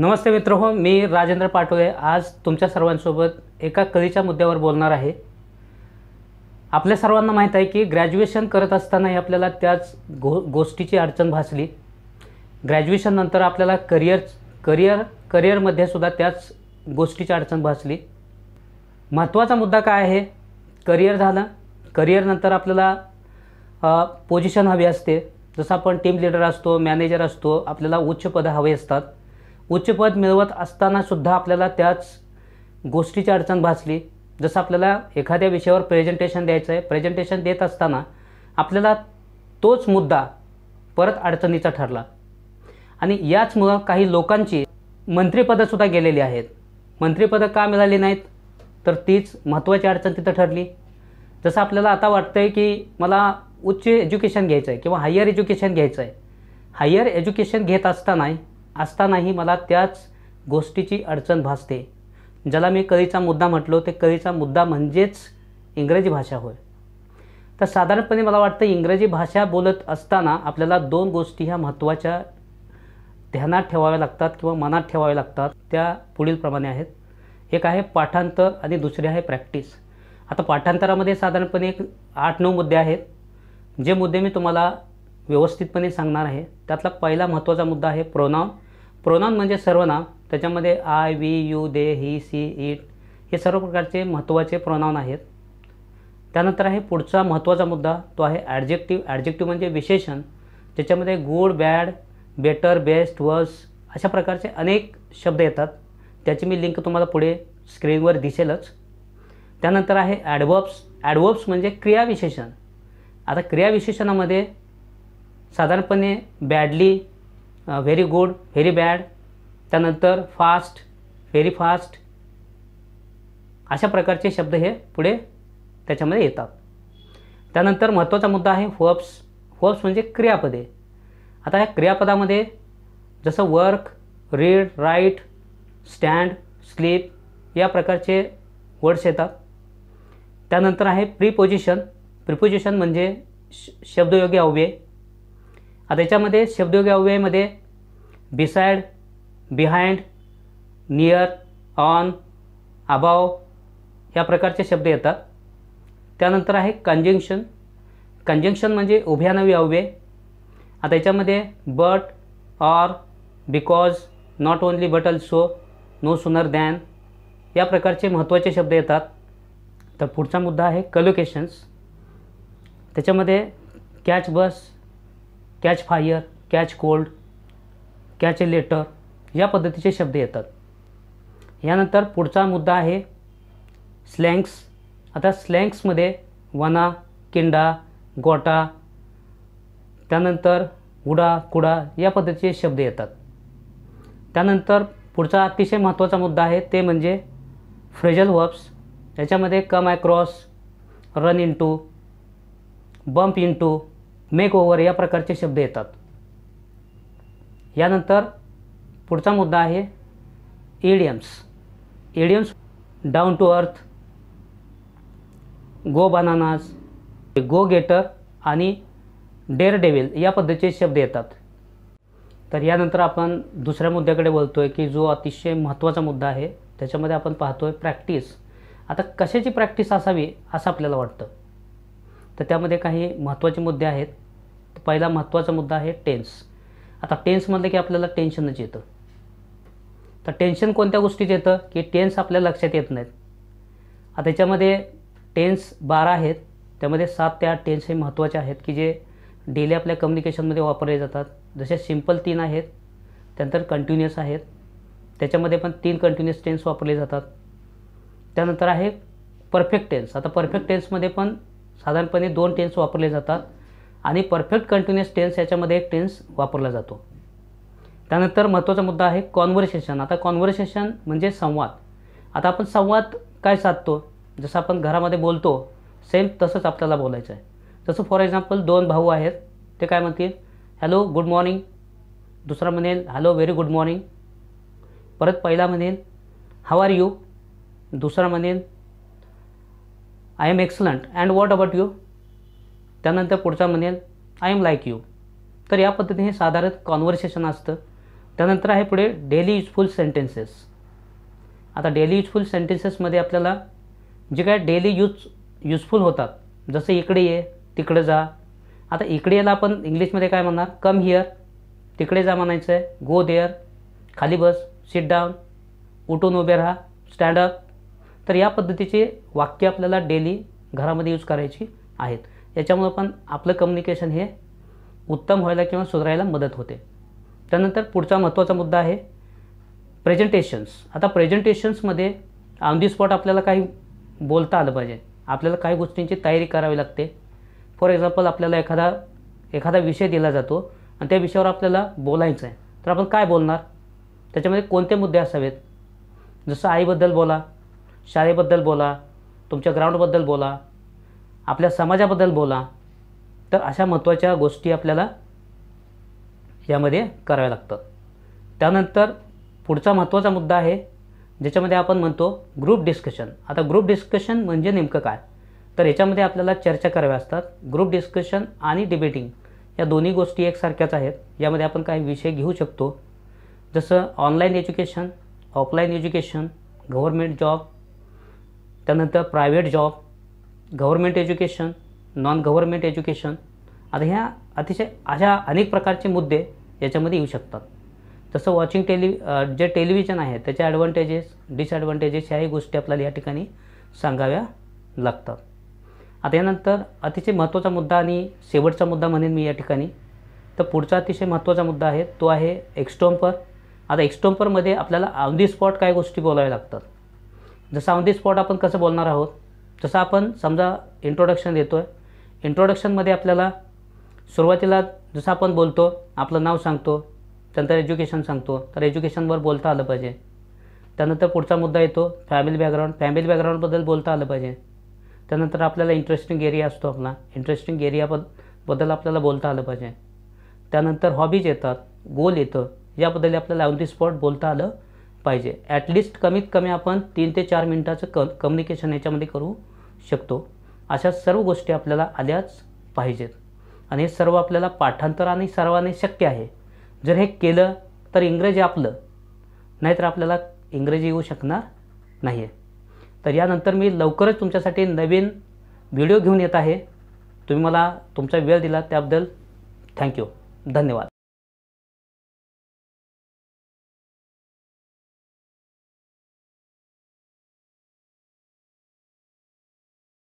नमस्ते मित्र हो मी राजेंद्र पाटोळे आज तुमच्या सर्वांसोबत एका कळीच्या मुद्द्यावर बोलणार आहे आपल्या सर्वांना माहीत आहे की ग्रॅज्युएशन करत असतानाही आपल्याला त्याच गो गोष्टीची अडचण भासली ग्रॅज्युएशननंतर आपल्याला करिअर करिअर करिअरमध्ये सुद्धा त्याच गोष्टीची अडचण भासली महत्त्वाचा मुद्दा काय आहे करिअर झालं करिअरनंतर आपल्याला पोझिशन हवी असते जसं आपण टीम लिडर असतो मॅनेजर असतो आपल्याला उच्च पदं हवे असतात उच्च पद मिळवत असताना सुद्धा आपल्याला त्याच गोष्टीची अडचण भासली जसं आपल्याला एखाद्या विषयावर प्रेझेंटेशन द्यायचं आहे प्रेझेंटेशन देत असताना आपल्याला तोच मुद्दा परत अडचणीचा ठरला आणि याचमुळं काही लोकांची मंत्रिपदंसुद्धा गेलेली आहेत मंत्रिपदं का मिळाली नाहीत तर तीच महत्त्वाची अडचण तिथं ठरली जसं आपल्याला आता वाटतं आहे की मला उच्च एज्युकेशन घ्यायचं आहे किंवा हायर एज्युकेशन घ्यायचं आहे हायर एज्युकेशन घेत असताना असतानाही मला त्याच गोष्टीची अडचण भासते ज्याला मी कळीचा मुद्दा म्हटलो ते कळीचा मुद्दा म्हणजेच इंग्रजी भाषा होय तर साधारणपणे मला वाटतं इंग्रजी भाषा बोलत असताना आपल्याला दोन गोष्टी ह्या महत्त्वाच्या ध्यानात ठेवाव्या लागतात किंवा मनात ठेवाव्या लागतात त्या पुढीलप्रमाणे आहेत एक आहे पाठांतर आणि दुसरी आहे प्रॅक्टिस आता पाठांतरामध्ये साधारणपणे एक आठ नऊ मुद्दे आहेत जे मुद्दे मी तुम्हाला व्यवस्थितपणे सांगणार आहे त्यातला पहिला महत्त्वाचा मुद्दा आहे प्रोनाम प्रोनाउन म्हणजे सर्वनाम त्याच्यामध्ये I we you they he she it हे सर्व प्रकारचे महत्त्वाचे प्रोनाऊन आहेत त्यानंतर आहे पुढचा महत्त्वाचा मुद्दा तो आहे ॲडजेक्टिव्ह ॲडजेक्टिव्ह म्हणजे विशेषण ज्याच्यामध्ये गुड बॅड बेटर बेस्ट वर्स अशा प्रकारचे अनेक शब्द येतात त्याची मी लिंक तुम्हाला पुढे स्क्रीनवर दिसेलच त्यानंतर आहे ॲडवर्ब्स ॲडवर्ब्स म्हणजे क्रियाविशेषण आता क्रियाविशेषणामध्ये साधारणपणे badly very good very bad त्यानंतर फास्ट व्हेरी फास्ट अशा प्रकारचे शब्द हे पुढे त्याच्यामध्ये येतात त्यानंतर महत्त्वाचा मुद्दा आहे वर्ब्स होप्स म्हणजे क्रियापदे आता ह्या क्रियापदामध्ये जसं work read write stand sleep या प्रकारचे वर्ड्स येतात त्यानंतर आहे प्रिपोजिशन प्रिपोजिशन म्हणजे श शब्दयोगी अव्यय आता याच्यामध्ये शब्दयोगी अव्ययमध्ये beside behind near on above ह्या प्रकारचे शब्द येतात त्यानंतर आहे कंजंक्शन कंजंक्शन म्हणजे उभ्यानवी अव्यय आता याच्यामध्ये but or because not only but also no sooner than या प्रकारचे महत्त्वाचे शब्द येतात तर पुढचा मुद्दा आहे कलोकेशन्स त्याच्यामध्ये catch bus catch fire catch cold catch later या पद्धतीचे शब्द येतात यानंतर पुढचा मुद्दा आहे स्लँग्स आता स्लँग्समध्ये वना किंडा गोटा त्यानंतर उडा कुडा या पद्धतीचे शब्द येतात त्यानंतर पुढचा अतिशय महत्त्वाचा मुद्दा आहे ते म्हणजे फ्रेजल वर्ब्स याच्यामध्ये come across run into bump into make over या प्रकारचे शब्द येतात यानंतर पुढचा मुद्दा आहे idioms idioms down to earth go bananas गो गेटर आणि डेअर डेविल या पद्धतीचे शब्द येतात तर यानंतर आपण दुसऱ्या मुद्द्याकडे बोलतो आहे की जो अतिशय महत्त्वाचा मुद्दा आहे त्याच्यामध्ये आपण पाहतो आहे प्रॅक्टिस आता कशाची प्रॅक्टिस असावी असं आपल्याला वाटतं तर त्यामध्ये काही महत्त्वाचे मुद्दे आहेत तर पहिला महत्त्वाचा मुद्दा आहे टेन्स आता टेन्स म्हटलं की आपल्याला टेन्शनच येतं तर टेन्शन कोणत्या गोष्टीचं येतं की टेन्स आपल्या लक्षात येत नाहीत आता त्याच्यामध्ये टेन्स बारा आहेत त्यामध्ये सात ते आठ टेन्स हे महत्त्वाचे आहेत की जे डेली आपल्या कम्युनिकेशनमध्ये वापरले जातात जसे सिम्पल तीन आहेत त्यानंतर कंटिन्युअस आहेत त्याच्यामध्ये पण तीन कंटिन्युअस टेन्स वापरले जातात त्यानंतर आहे परफेक्ट टेन्स आता परफेक्ट टेन्समध्ये पण साधारणपणे दोन टेन्स वापरले जातात आणि परफेक्ट कंटिन्युअस टेन्स याच्यामध्ये एक टेन्स वापरला जातो त्यानंतर महत्त्वाचा मुद्दा आहे कॉन्व्हर्सेशन आता कॉन्व्हर्सेशन म्हणजे संवाद आता आपण संवाद काय साधतो जसं आपण घरामध्ये बोलतो सेम तसंच आपल्याला बोलायचं आहे जसं फॉर एक्झाम्पल दोन भाऊ आहेत ते काय म्हणतील हॅलो गुड मॉर्निंग दुसरा म्हणेल हॅलो व्हेरी गुड मॉर्निंग परत पहिला म्हणेल हाव आर यू दुसरा म्हणेल I am excellent and what about you त्यानंतर पुढचा म्हणेल आय एम लाईक यू तर या पद्धतीने साधारण कॉन्व्हर्सेशन असतं त्यानंतर आहे पुढे डेली युजफुल सेंटेन्सेस आता डेली युजफुल सेंटेन्सेसमध्ये आपल्याला जे काय डेली यूज युजफुल होतात जसं इकडे ये तिकडे जा आता इकडे याला आपण इंग्लिशमध्ये काय म्हणणार कम हिअर तिकडे जा म्हणायचं आहे गो देअर खाली बस सिट डाऊन उठून उभे राहा स्टँड अप तर या पद्धतीचे वाक्य आपल्याला डेली घरामध्ये यूज करायची आहेत याच्यामुळं पण आपलं कम्युनिकेशन हे उत्तम व्हायला किंवा सुधारायला मदत होते त्यानंतर पुढचा महत्त्वाचा मुद्दा आहे प्रेझेंटेशन्स आता प्रेझेंटेशन्समध्ये ऑन दी स्पॉट आपल्याला काही बोलता आलं पाहिजे आपल्याला काही गोष्टींची तयारी करावी लागते फॉर एक्झाम्पल आपल्याला एखादा एखादा विषय दिला जातो आणि त्या विषयावर आपल्याला बोलायचं आहे तर आपण काय बोलणार त्याच्यामध्ये कोणते मुद्दे असावेत जसं आईबद्दल बोला शाळेबद्दल बोला तुमच्या ग्राउंडबद्दल बोला आपल्या समाजाबद्दल बोला तर अशा महत्त्वाच्या गोष्टी आपल्याला यामध्ये कराव्या लागतात त्यानंतर पुढचा महत्त्वाचा मुद्दा आहे ज्याच्यामध्ये आपण म्हणतो ग्रुप डिस्कशन आता ग्रुप डिस्कशन म्हणजे नेमकं काय तर याच्यामध्ये आपल्याला चर्चा कराव्या असतात ग्रुप डिस्कशन आणि डिबेटिंग या दोन्ही गोष्टी एकसारख्याच आहेत यामध्ये आपण काही विषय घेऊ शकतो जसं online education offline education government job त्यानंतर private job government education non government education आता ह्या अतिशय अशा अनेक प्रकारचे मुद्दे याच्यामध्ये येऊ शकतात तसं वॉचिंग टेलि जे टेलिव्हिजन आहे त्याचे ॲडव्हान्टेजेस डिसॲडव्हान्टेजेस ह्याही गोष्टी आपल्याला या ठिकाणी सांगाव्या लागतात आता यानंतर अतिशय महत्त्वाचा मुद्दा आणि शेवटचा मुद्दा म्हणेन मी या ठिकाणी तर पुढचा अतिशय महत्त्वाचा मुद्दा आहे तो आहे एक्स्टॉम्पर आता एक्स्टॉम्परमध्ये आपल्याला ऑन दी स्पॉट काय गोष्टी बोलाव्या लागतात जसं ऑन दी स्पॉट आपण कसं बोलणार आहोत जसं आपण समजा इंट्रोडक्शन देतो आहे इंट्रोडक्शनमध्ये आपल्याला सुरुवातीला जसं आपण बोलतो आपलं नाव सांगतो त्यानंतर एज्युकेशन सांगतो तर एज्युकेशनवर बोलता आलं पाहिजे त्यानंतर पुढचा मुद्दा येतो फॅमिली बॅकग्राऊंड फॅमिली बॅकग्राऊंडबद्दल बोलता आलं पाहिजे त्यानंतर आपल्याला इंटरेस्टिंग एरिया असतो आपला इंटरेस्टिंग एरियाबद्दल बद्दल आपल्याला बोलता आलं पाहिजे त्यानंतर हॉबीज येतात गोल येतं याबद्दल आपल्याला ऑन दी स्पॉट बोलता आलं पाहिजे ॲटलिस्ट कमीत कमी आपण तीन ते चार मिनटाचं क कम्युनिकेशन याच्यामध्ये करू शकतो अशा सर्व गोष्टी आपल्याला आल्याच पाहिजेत आणि हे सर्व आपल्याला पाठांतराने सर्वांनी शक्य आहे जर हे केलं तर इंग्रजी आपलं नाहीतर आपल्याला इंग्रजी येऊ शकणार नाही आहे तर यानंतर मी लवकरच तुमच्यासाठी नवीन व्हिडिओ घेऊन येत आहे तुम्ही मला तुमचा वेळ दिला त्याबद्दल थँक्यू धन्यवाद